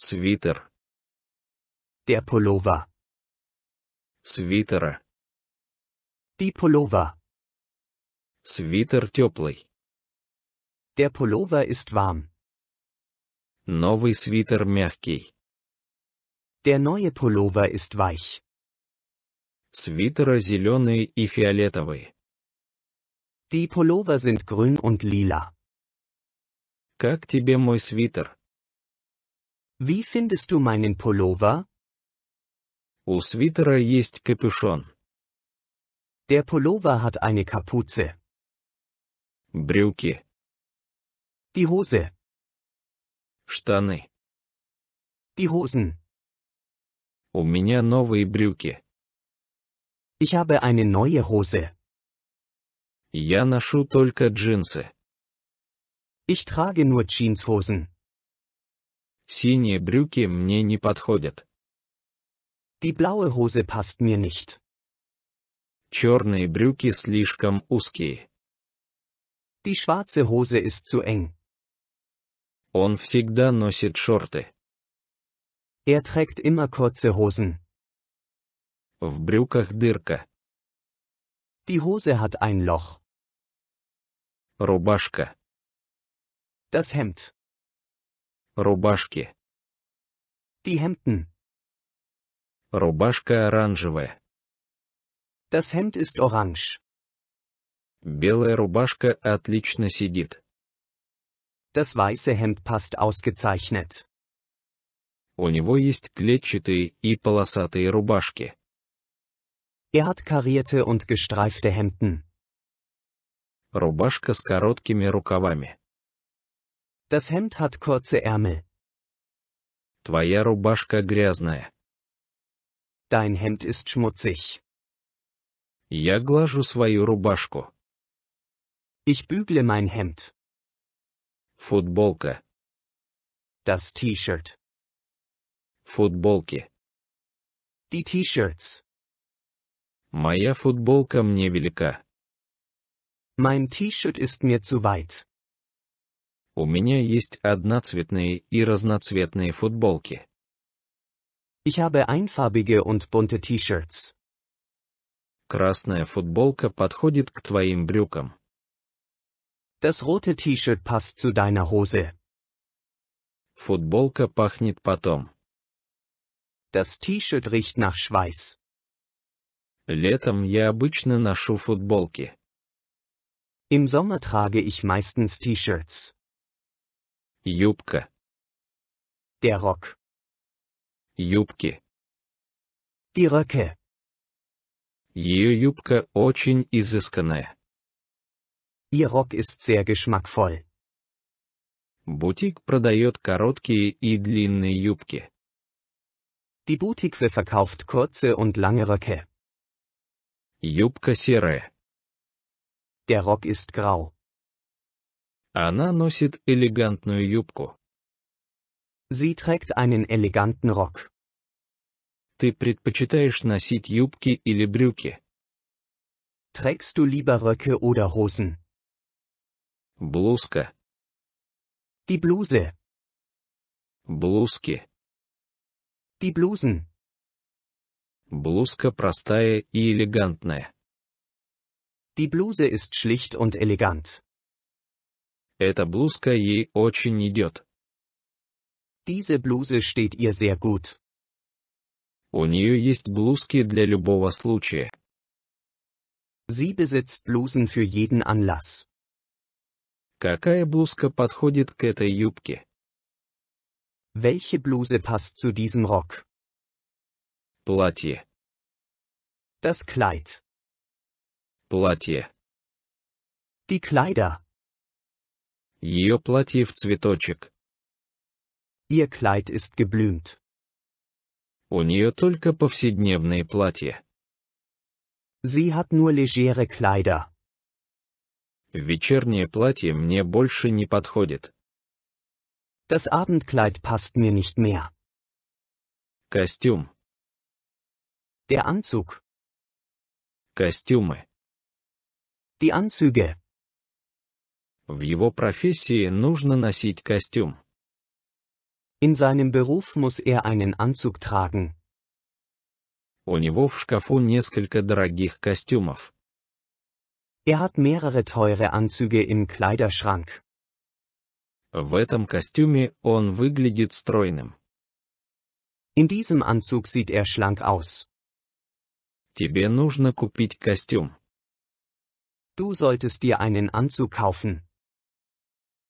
Свитер. Der Pullover. Свитера. Die Pullover. Свитер теплый. Der Pullover ist warm. Новый свитер мягкий. Der neue Pullover ist weich. Свитера зеленые и фиолетовые. Die Pullover sind grün und lila. Как тебе мой свитер? Wie findest du meinen Pullover? У свитера есть капюшон. Der Pullover hat eine Kapuze. Брюки. Die Hose. Штаны. Die Hosen. У меня новые брюки. Ich habe eine neue Hose. Я ношу только джинсы. Ich trage nur Jeanshosen. Синие брюки мне не подходят. Die blaue Hose passt mir nicht. Черные брюки слишком узкие. Die schwarze Hose ist zu eng. Он всегда носит шорты. Er trägt immer kurze Hosen. В брюках дырка. Die Hose hat ein Loch. Рубашка. Das Hemd. Рубашки. Die er Hemden. Рубашка оранжевая. Das Hemd ist orange. Белая рубашка отлично сидит. Das weiße Hemd passt ausgezeichnet. У него есть клетчатые и полосатые рубашки. Er hat karierte und gestreifte Hemden. Рубашка с короткими рукавами. Das Hemd hat kurze Ärmel. Твоя рубашка грязная. Dein Hemd ist schmutzig. Я глажу свою рубашку. Ich bügle mein Hemd. Футболка. Das T-Shirt. Футболки. Die T-Shirts. Моя футболка мне велика. Mein T-Shirt ist mir zu weit. У меня есть одноцветные и разноцветные футболки. Ich habe einfarbige und bunte T-Shirts. Красная футболка подходит к твоим брюкам. Das rote T-Shirt passt zu deiner Hose. Футболка пахнет потом. Das T-Shirt riecht nach Schweiß. Летом я обычно ношу футболки. Im Sommer trage ich meistens T-Shirts. юбка, der Rock, юбки, die Röcke. Ее юбка очень изысканная. Ihr Rock ist sehr geschmackvoll. Бутик продает короткие и длинные юбки. Die Boutique verkauft kurze und lange Röcke. Юбка серая. Der Rock ist grau. Она носит элегантную юбку. Sie trägt einen eleganten Rock. Ты предпочитаешь носить юбки или брюки? Trägst du lieber Röcke oder Hosen? Блузка. Die Bluse. Блузки. Die Blusen. Блузка простая и элегантная. Die Bluse ist schlicht und elegant. Эта блузка ей очень идет. Diese Bluse steht ihr sehr gut. У нее есть блузки для любого случая. Sie besitzt Blusen für jeden Anlass. Какая блузка подходит к этой юбке? Welche Bluse passt zu diesem Rock? Платье. Das Kleid. Платье. Die Kleider. Ее платье в цветочек. Ihr Kleid ist geblümt. У нее только повседневные платья. Sie hat nur legere Kleider. Вечернее платье мне больше не подходит. Das Abendkleid passt mir nicht mehr. Костюм. Der Anzug. Костюмы. Die Anzüge. В его профессии нужно носить костюм. In seinem Beruf muss er einen Anzug tragen. У него в шкафу несколько дорогих костюмов. Er hat mehrere teure Anzüge im Kleiderschrank. В этом костюме он выглядит стройным. In diesem Anzug sieht er schlank aus. Тебе нужно купить костюм. Du solltest dir einen Anzug kaufen.